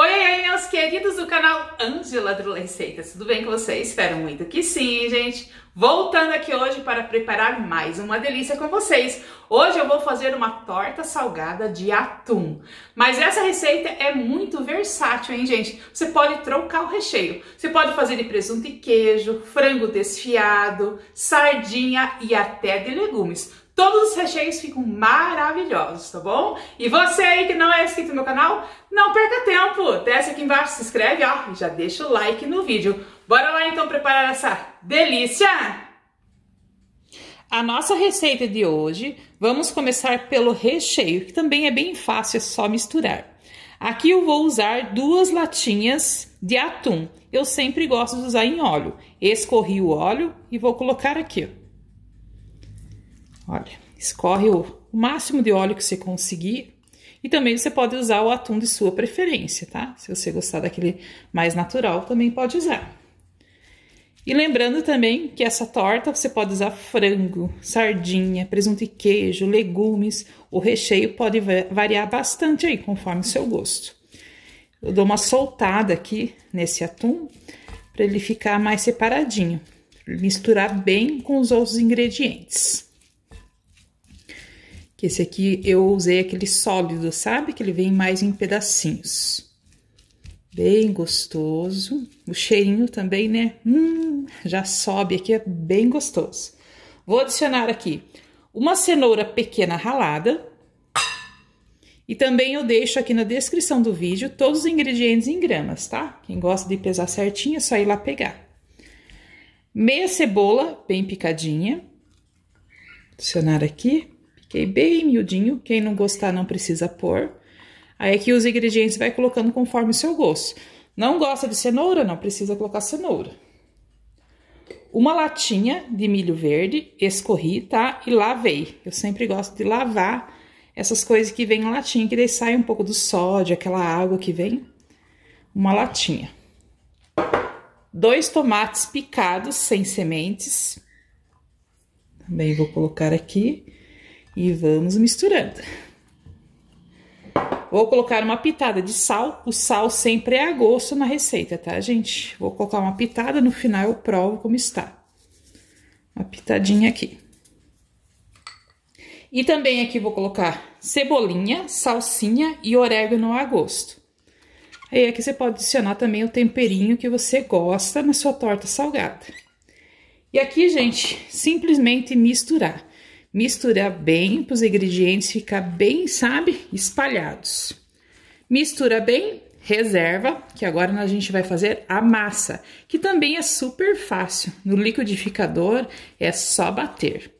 Oi, oi, meus queridos do canal Angela Drula Receitas, tudo bem com vocês? Espero muito que sim, gente. Voltando aqui hoje para preparar mais uma delícia com vocês. Hoje eu vou fazer uma torta salgada de atum. Mas essa receita é muito versátil, hein, gente? Você pode trocar o recheio. Você pode fazer de presunto e queijo, frango desfiado, sardinha e até de legumes. Todos os recheios ficam maravilhosos, tá bom? E você aí que não é inscrito no meu canal, não perca tempo! Desce aqui embaixo, se inscreve, ó, e já deixa o like no vídeo. Bora lá então preparar essa delícia? A nossa receita de hoje, vamos começar pelo recheio, que também é bem fácil, é só misturar. Aqui eu vou usar duas latinhas de atum. Eu sempre gosto de usar em óleo. Escorri o óleo e vou colocar aqui. Olha, escorre o máximo de óleo que você conseguir. E também você pode usar o atum de sua preferência, tá? Se você gostar daquele mais natural, também pode usar. E lembrando também que essa torta você pode usar frango, sardinha, presunto e queijo, legumes. O recheio pode variar bastante aí, conforme o seu gosto. Eu dou uma soltada aqui nesse atum para ele ficar mais separadinho. Misturar bem com os outros ingredientes. Que esse aqui eu usei aquele sólido, sabe? Que ele vem mais em pedacinhos. Bem gostoso. O cheirinho também, né? Hum, já sobe aqui, é bem gostoso. Vou adicionar aqui uma cenoura pequena ralada. E também eu deixo aqui na descrição do vídeo todos os ingredientes em gramas, tá? Quem gosta de pesar certinho é só ir lá pegar. Meia cebola bem picadinha. Adicionar aqui. Fiquei Bem miudinho, quem não gostar não precisa pôr. Aí aqui os ingredientes vai colocando conforme o seu gosto. Não gosta de cenoura? Não precisa colocar cenoura. Uma latinha de milho verde, escorri, tá? E lavei. Eu sempre gosto de lavar essas coisas que vêm em latinha, que daí sai um pouco do sódio, aquela água que vem. Uma latinha. Dois tomates picados, sem sementes. Também vou colocar aqui e vamos misturando. Vou colocar uma pitada de sal. O sal sempre é a gosto na receita, tá, gente? Vou colocar uma pitada, no final eu provo como está. Uma pitadinha aqui. E também aqui vou colocar cebolinha, salsinha e orégano a gosto. Aí aqui você pode adicionar também o temperinho que você gosta na sua torta salgada. E aqui, gente, simplesmente misturar. Mistura bem para os ingredientes ficar bem, sabe, espalhados. Mistura bem, reserva, que agora a gente vai fazer a massa, que também é super fácil. No liquidificador é só bater.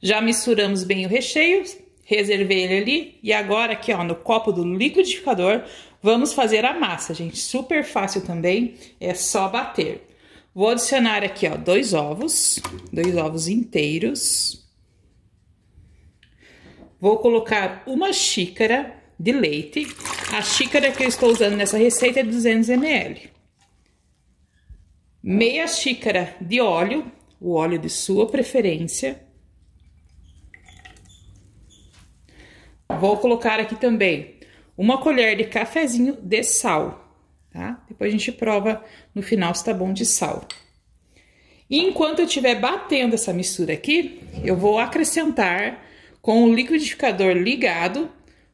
Já misturamos bem o recheio, reservei ele ali e agora aqui ó, no copo do liquidificador, vamos fazer a massa, gente. Super fácil também, é só bater. Vou adicionar aqui, ó, dois ovos, dois ovos inteiros. Vou colocar uma xícara de leite. A xícara que eu estou usando nessa receita é 200 ml. Meia xícara de óleo, o óleo de sua preferência. Vou colocar aqui também uma colher de cafezinho de sal tá? Depois a gente prova no final se tá bom de sal. E enquanto eu estiver batendo essa mistura aqui, eu vou acrescentar com o liquidificador ligado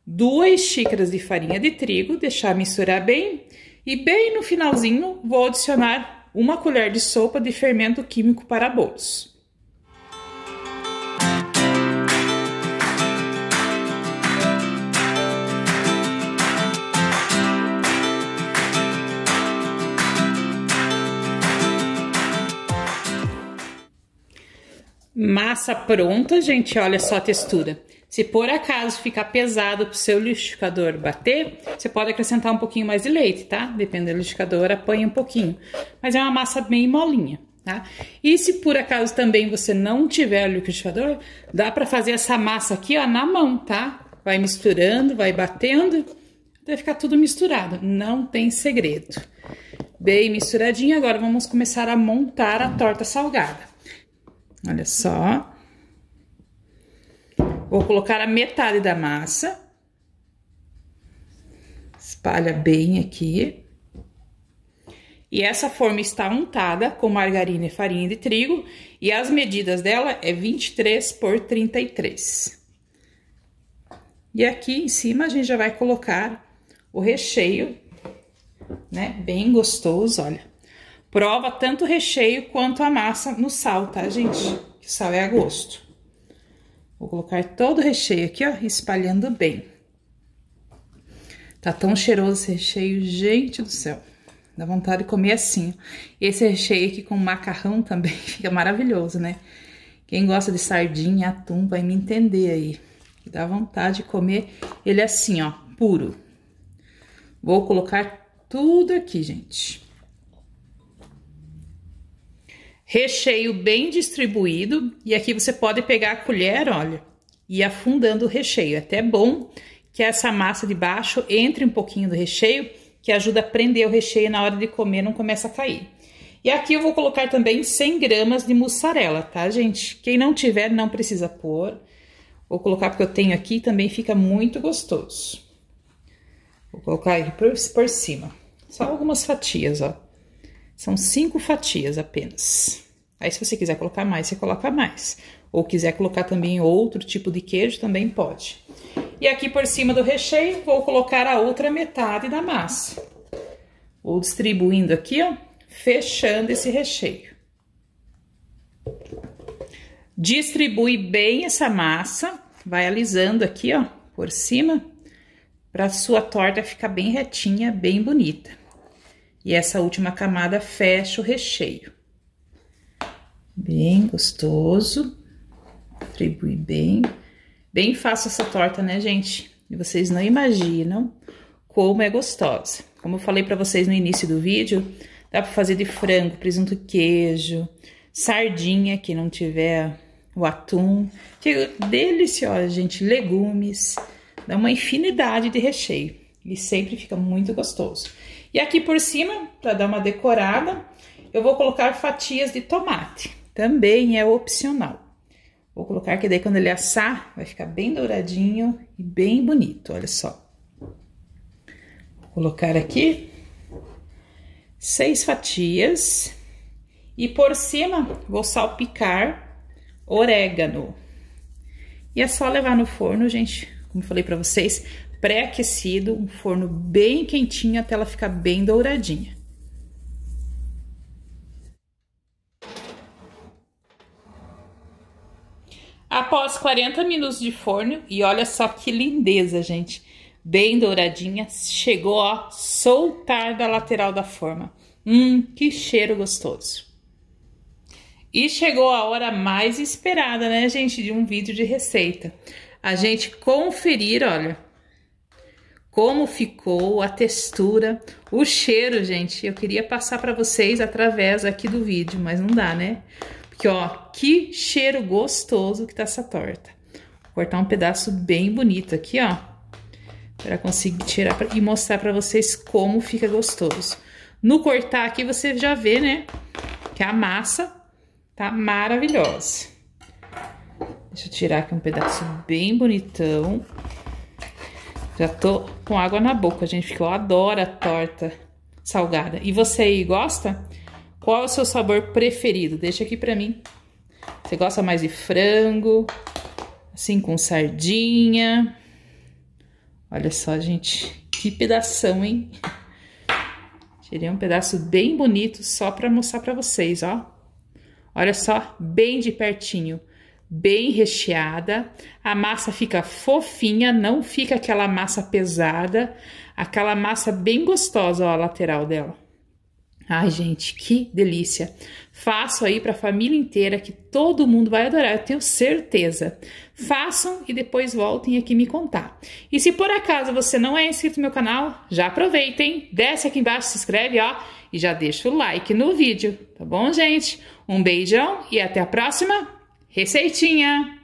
duas xícaras de farinha de trigo, deixar misturar bem e bem no finalzinho vou adicionar uma colher de sopa de fermento químico para bolos. Massa pronta, gente, olha só a textura. Se por acaso ficar pesado para o seu liquidificador bater, você pode acrescentar um pouquinho mais de leite, tá? Depende do liquidificador, apanha um pouquinho. Mas é uma massa bem molinha, tá? E se por acaso também você não tiver liquidificador, dá para fazer essa massa aqui, ó, na mão, tá? Vai misturando, vai batendo, até ficar tudo misturado. Não tem segredo. Bem misturadinho, agora vamos começar a montar a torta salgada. Olha só. Vou colocar a metade da massa. Espalha bem aqui. E essa forma está untada com margarina e farinha de trigo. E as medidas dela é 23 por 33. E aqui em cima a gente já vai colocar o recheio, né? Bem gostoso, olha. Prova tanto o recheio quanto a massa no sal, tá, gente? Que o sal é a gosto. Vou colocar todo o recheio aqui, ó, espalhando bem. Tá tão cheiroso esse recheio, gente do céu. Dá vontade de comer assim. Esse recheio aqui com macarrão também fica maravilhoso, né? Quem gosta de sardinha, atum, vai me entender aí. Dá vontade de comer ele assim, ó, puro. Vou colocar tudo aqui, gente recheio bem distribuído. E aqui você pode pegar a colher, olha, e afundando o recheio. É até bom que essa massa de baixo entre um pouquinho do recheio, que ajuda a prender o recheio na hora de comer, não começa a cair. E aqui eu vou colocar também 100 gramas de mussarela, tá, gente? Quem não tiver, não precisa pôr. Vou colocar porque eu tenho aqui, também fica muito gostoso. Vou colocar ele por, por cima. Só algumas fatias, ó. São cinco fatias apenas. Aí, se você quiser colocar mais, você coloca mais. Ou quiser colocar também outro tipo de queijo, também pode. E aqui por cima do recheio, vou colocar a outra metade da massa. Vou distribuindo aqui, ó, fechando esse recheio. Distribui bem essa massa, vai alisando aqui, ó, por cima, para sua torta ficar bem retinha, bem bonita. E essa última camada fecha o recheio. Bem gostoso. Distribui bem. Bem fácil essa torta, né, gente? E vocês não imaginam como é gostosa. Como eu falei para vocês no início do vídeo, dá para fazer de frango, presunto queijo, sardinha, que não tiver o atum. Fica é deliciosa, gente. Legumes. Dá uma infinidade de recheio. E sempre fica muito gostoso. E aqui por cima, para dar uma decorada, eu vou colocar fatias de tomate. Também é opcional. Vou colocar que daí quando ele assar, vai ficar bem douradinho e bem bonito, olha só. Vou colocar aqui seis fatias e por cima vou salpicar orégano. E é só levar no forno, gente, como falei para vocês, pré-aquecido, um forno bem quentinho até ela ficar bem douradinha. Após 40 minutos de forno, e olha só que lindeza, gente. Bem douradinha, chegou a soltar da lateral da forma. Hum, que cheiro gostoso. E chegou a hora mais esperada, né, gente, de um vídeo de receita. A gente conferir, olha, como ficou, a textura, o cheiro, gente. Eu queria passar para vocês através aqui do vídeo, mas não dá, né? Porque, ó, que cheiro gostoso que tá essa torta. Vou cortar um pedaço bem bonito aqui, ó, para conseguir tirar pra... e mostrar para vocês como fica gostoso. No cortar aqui, você já vê, né, que a massa tá maravilhosa. Deixa eu tirar aqui um pedaço bem bonitão. Já tô com água na boca, gente, porque eu adoro a torta salgada. E você aí, gosta? Qual é o seu sabor preferido? Deixa aqui pra mim. Você gosta mais de frango, assim com sardinha. Olha só, gente, que pedação, hein? Tirei um pedaço bem bonito só para mostrar para vocês, ó. Olha só, bem de pertinho bem recheada, a massa fica fofinha, não fica aquela massa pesada, aquela massa bem gostosa, ó, a lateral dela. Ai, gente, que delícia! Faço aí para a família inteira que todo mundo vai adorar, eu tenho certeza. Façam e depois voltem aqui me contar. E se por acaso você não é inscrito no meu canal, já aproveitem, desce aqui embaixo, se inscreve, ó, e já deixa o like no vídeo, tá bom, gente? Um beijão e até a próxima! Receitinha!